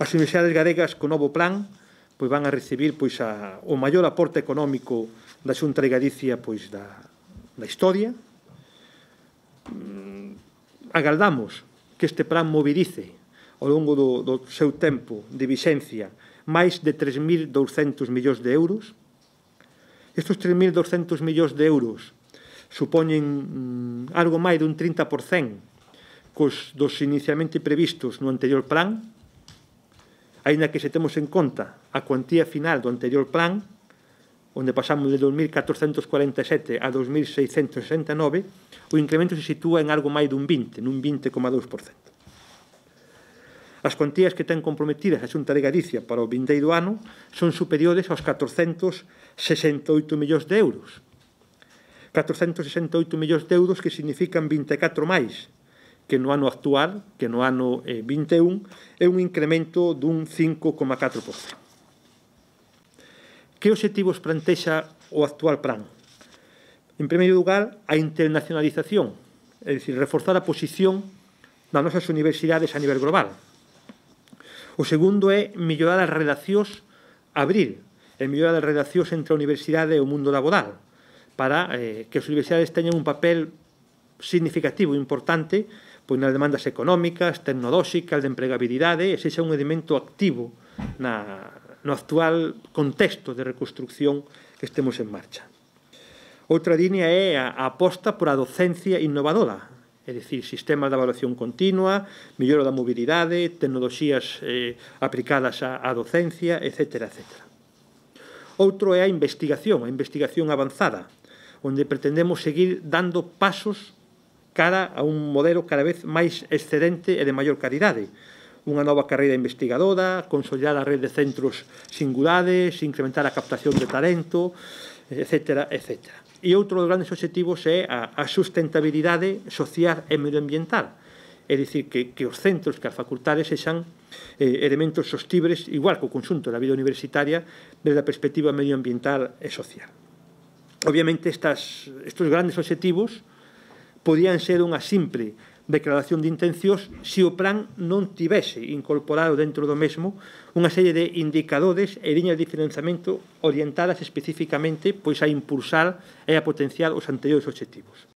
As universidades galegas co novo plan pois van a recibir pois a, o maior aporte económico da Xunta de Galicia pois da, da historia. Mm, Agaldamos que este plan mobilice ao longo do, do seu tempo de vixencia máis de 3.200 millóns de euros. Estos 3.200 millóns de euros supoñen mm, algo máis dun 30% cos dos inicialmente previstos no anterior plan, aínda que se temos en conta a cuantía final do anterior plan, onde pasamos de 2.447 a 2.669, o incremento se sitúa en algo máis dun 20, nun 20,2%. As cuantías que ten comprometidas a Xunta de Galicia para o vindeiro ano son superiores aos 468 millóns de euros. 468 millóns de euros que significan 24 máis que no ano actual, que no ano eh, 21, é un incremento dun 5,4%. Que obxectivos plantexa o actual plan? En primeiro lugar, a internacionalización, é dicir, reforzar a posición das nosas universidades a nivel global. O segundo é mellorar as relacións, abrir, e mellorar as relacións entre a universidade e o mundo laboral, para eh, que as universidades teñan un papel significativo, e importante, pois nas demandas económicas, tecnolóxicas, de empregabilidade, e xa un elemento activo na, no actual contexto de reconstrucción que estemos en marcha. Outra línea é a, aposta por a docencia innovadora, é dicir, sistemas de evaluación continua, mellora da mobilidade, tecnoloxías eh, aplicadas á, á docencia, etc. etc. Outro é a investigación, a investigación avanzada, onde pretendemos seguir dando pasos cara a un modelo cada vez máis excedente e de maior calidade. Unha nova carreira investigadora, consolidar a rede de centros singulares, incrementar a captación de talento, etc. etc. E outro dos grandes objetivos é a, a sustentabilidade social e medioambiental, é dicir, que, que os centros, que as facultades sexan eh, elementos sostibles, igual que o conxunto da vida universitaria desde a perspectiva medioambiental e social. Obviamente, estas, estes grandes objetivos podían ser unha simple declaración de intencións se o plan non tivese incorporado dentro do mesmo unha serie de indicadores e liñas de financiamento orientadas especificamente pois a impulsar e a potenciar os anteriores objetivos.